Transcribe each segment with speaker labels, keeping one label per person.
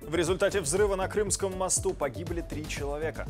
Speaker 1: В результате взрыва на Крымском мосту погибли три человека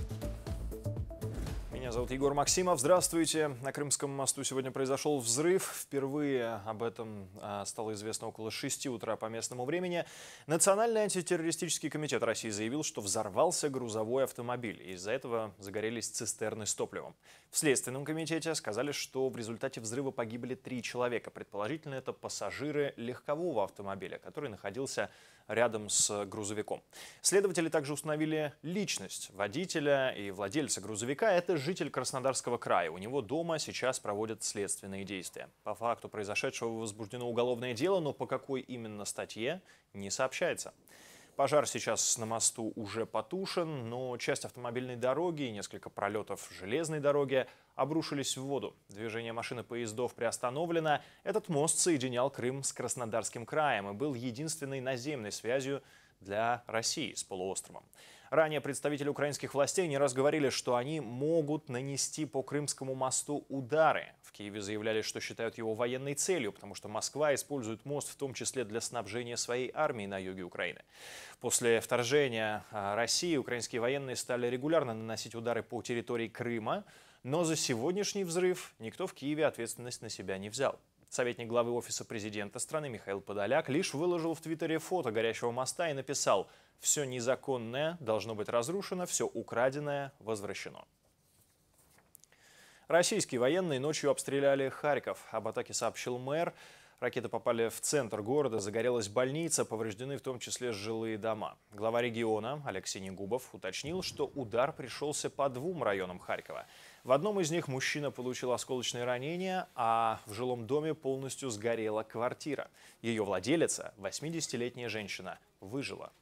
Speaker 1: зовут Егор Максимов. Здравствуйте. На Крымском мосту сегодня произошел взрыв. Впервые об этом а, стало известно около 6 утра по местному времени. Национальный антитеррористический комитет России заявил, что взорвался грузовой автомобиль. Из-за этого загорелись цистерны с топливом. В Следственном комитете сказали, что в результате взрыва погибли три человека. Предположительно, это пассажиры легкового автомобиля, который находился рядом с грузовиком. Следователи также установили личность водителя и владельца грузовика. Это житель житель Краснодарского края. У него дома сейчас проводят следственные действия. По факту произошедшего возбуждено уголовное дело, но по какой именно статье не сообщается. Пожар сейчас на мосту уже потушен, но часть автомобильной дороги и несколько пролетов железной дороги обрушились в воду. Движение машин и поездов приостановлено. Этот мост соединял Крым с Краснодарским краем и был единственной наземной связью для России с полуостровом. Ранее представители украинских властей не раз говорили, что они могут нанести по Крымскому мосту удары. В Киеве заявляли, что считают его военной целью, потому что Москва использует мост в том числе для снабжения своей армии на юге Украины. После вторжения а, России украинские военные стали регулярно наносить удары по территории Крыма, но за сегодняшний взрыв никто в Киеве ответственность на себя не взял. Советник главы Офиса президента страны Михаил Подоляк лишь выложил в Твиттере фото горящего моста и написал «Все незаконное должно быть разрушено, все украденное возвращено». Российские военные ночью обстреляли Харьков. Об атаке сообщил мэр. Ракеты попали в центр города, загорелась больница, повреждены в том числе жилые дома. Глава региона Алексей Негубов уточнил, что удар пришелся по двум районам Харькова. В одном из них мужчина получил осколочное ранение, а в жилом доме полностью сгорела квартира. Ее владелица, 80-летняя женщина, выжила.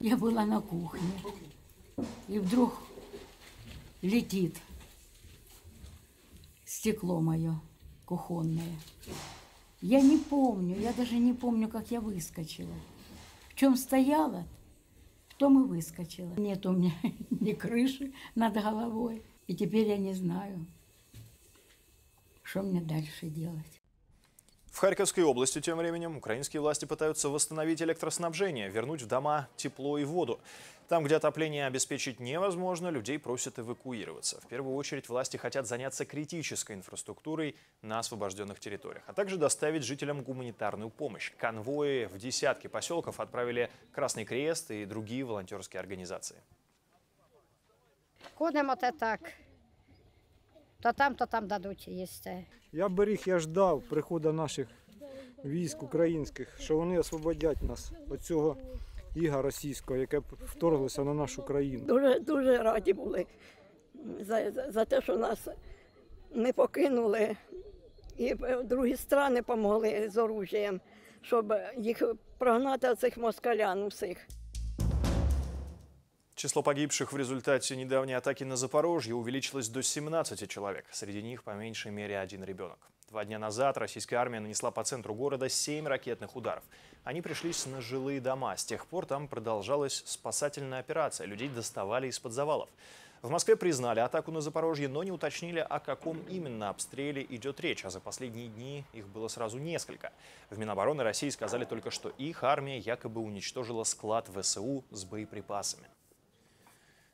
Speaker 1: Я была на кухне, и вдруг летит стекло мое кухонное. Я не помню, я даже не помню, как я выскочила. В чем стояла, в том и выскочила. Нет у меня ни крыши над головой. И теперь я не знаю, что мне дальше делать. В Харьковской области тем временем украинские власти пытаются восстановить электроснабжение, вернуть в дома тепло и воду. Там, где отопление обеспечить невозможно, людей просят эвакуироваться. В первую очередь власти хотят заняться критической инфраструктурой на освобожденных территориях, а также доставить жителям гуманитарную помощь. Конвои в десятки поселков отправили Красный Крест и другие волонтерские организации. Ходимо-то так. то там, то там дадуть їсти. Я беріг, я ждав приходу наших військ українських, що вони освободять нас від цього іга російського, яке вторглося на нашу країну. Дуже дуже раді були за, за, за те, що нас не покинули. І другі страни допомогли з оружієм, щоб їх прогнати цих москалян усіх. Число погибших в результате недавней атаки на Запорожье увеличилось до 17 человек. Среди них по меньшей мере один ребенок. Два дня назад российская армия нанесла по центру города 7 ракетных ударов. Они пришлись на жилые дома. С тех пор там продолжалась спасательная операция. Людей доставали из-под завалов. В Москве признали атаку на Запорожье, но не уточнили, о каком именно обстреле идет речь, а за последние дни их было сразу несколько. В Минобороны России сказали только, что их армия якобы уничтожила склад ВСУ с боеприпасами.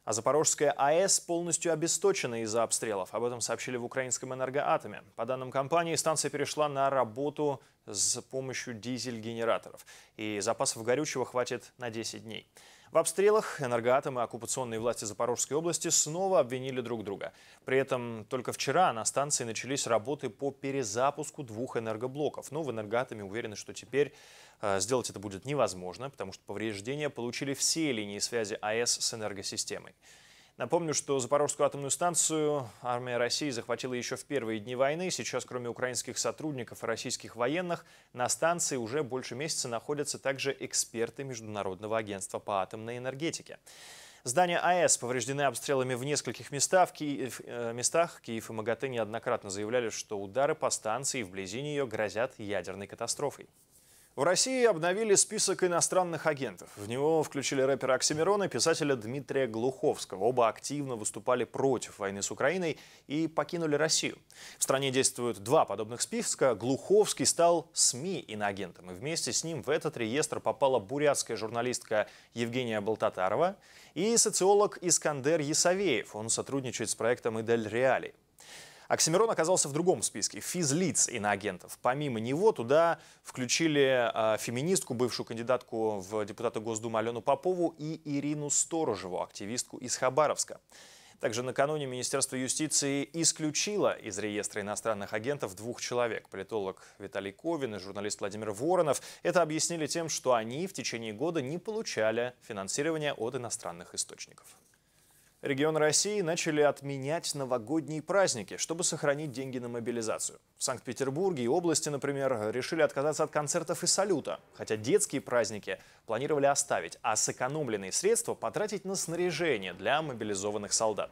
Speaker 1: А Запорожская АЭС полностью обесточена из-за обстрелов. Об этом сообщили в украинском энергоатоме. По данным компании, станция перешла на работу с помощью дизель-генераторов. И запасов горючего хватит на 10 дней. В обстрелах энергоатом и оккупационные власти Запорожской области снова обвинили друг друга. При этом только вчера на станции начались работы по перезапуску двух энергоблоков. Но в энергоатоме уверены, что теперь э, сделать это будет невозможно, потому что повреждения получили все линии связи АЭС с энергосистемой. Напомню, что Запорожскую атомную станцию армия России захватила еще в первые дни войны. Сейчас, кроме украинских сотрудников и российских военных, на станции уже больше месяца находятся также эксперты Международного агентства по атомной энергетике. Здание АЭС повреждены обстрелами в нескольких местах. Киев, э, местах. Киев и МАГАТЭ неоднократно заявляли, что удары по станции и вблизи нее грозят ядерной катастрофой. В России обновили список иностранных агентов. В него включили рэпера Оксимирона и писателя Дмитрия Глуховского. Оба активно выступали против войны с Украиной и покинули Россию. В стране действуют два подобных списка. Глуховский стал СМИ иноагентом. И вместе с ним в этот реестр попала бурятская журналистка Евгения Болтатарова и социолог Искандер Ясовеев. Он сотрудничает с проектом «Идель Реали». Оксимирон оказался в другом списке – физлиц иноагентов. Помимо него туда включили а, феминистку, бывшую кандидатку в депутаты Госдумы Алену Попову и Ирину Сторожеву, активистку из Хабаровска. Также накануне Министерство юстиции исключило из реестра иностранных агентов двух человек. Политолог Виталий Ковин и журналист Владимир Воронов это объяснили тем, что они в течение года не получали финансирования от иностранных источников. Регионы России начали отменять новогодние праздники, чтобы сохранить деньги на мобилизацию. В Санкт-Петербурге и области, например, решили отказаться от концертов и салюта, хотя детские праздники планировали оставить, а сэкономленные средства потратить на снаряжение для мобилизованных солдат.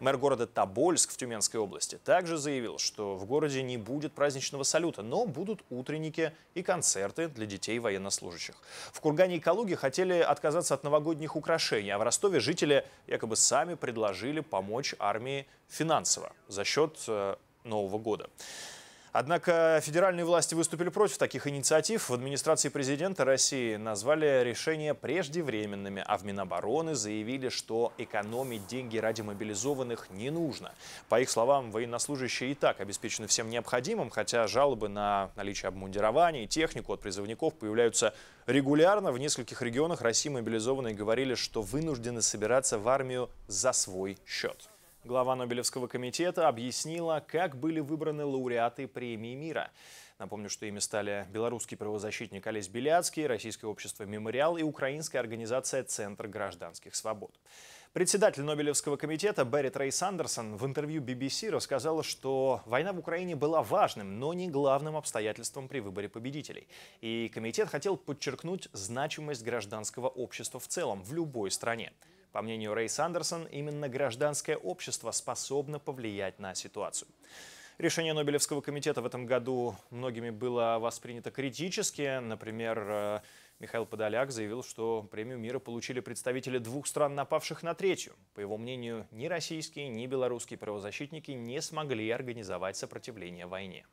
Speaker 1: Мэр города Тобольск в Тюменской области также заявил, что в городе не будет праздничного салюта, но будут утренники и концерты для детей военнослужащих. В Кургане и Калуге хотели отказаться от новогодних украшений, а в Ростове жители якобы сами предложили помочь армии финансово за счет э, Нового года. Однако федеральные власти выступили против таких инициатив. В администрации президента России назвали решения преждевременными, а в Минобороны заявили, что экономить деньги ради мобилизованных не нужно. По их словам, военнослужащие и так обеспечены всем необходимым, хотя жалобы на наличие обмундирования и технику от призывников появляются регулярно. В нескольких регионах России мобилизованные говорили, что вынуждены собираться в армию за свой счет. Глава Нобелевского комитета объяснила, как были выбраны лауреаты премии мира. Напомню, что ими стали белорусский правозащитник Олесь Беляцкий, Российское общество «Мемориал» и украинская организация «Центр гражданских свобод». Председатель Нобелевского комитета Берри Трей Сандерсон в интервью BBC рассказала, что война в Украине была важным, но не главным обстоятельством при выборе победителей. И комитет хотел подчеркнуть значимость гражданского общества в целом в любой стране. По мнению Рэй Сандерсон, именно гражданское общество способно повлиять на ситуацию. Решение Нобелевского комитета в этом году многими было воспринято критически. Например, э, Михаил Подоляк заявил, что премию мира получили представители двух стран, напавших на третью. По его мнению, ни российские, ни белорусские правозащитники не смогли организовать сопротивление войне.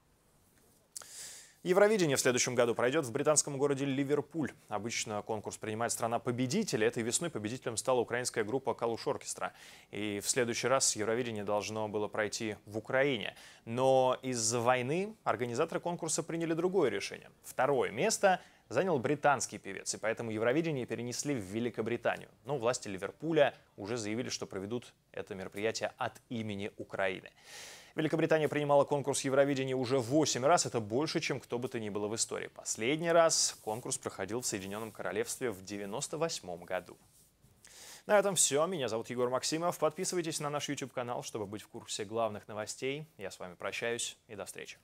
Speaker 1: Евровидение в следующем году пройдет в британском городе Ливерпуль. Обычно конкурс принимает страна-победитель. Этой весной победителем стала украинская группа «Калуш Оркестра». И в следующий раз Евровидение должно было пройти в Украине. Но из-за войны организаторы конкурса приняли другое решение. Второе место занял британский певец, и поэтому Евровидение перенесли в Великобританию. Но власти Ливерпуля уже заявили, что проведут это мероприятие от имени Украины. Великобритания принимала конкурс Евровидения уже 8 раз. Это больше, чем кто бы то ни было в истории. Последний раз конкурс проходил в Соединенном Королевстве в 1998 году. На этом все. Меня зовут Егор Максимов. Подписывайтесь на наш YouTube-канал, чтобы быть в курсе главных новостей. Я с вами прощаюсь и до встречи.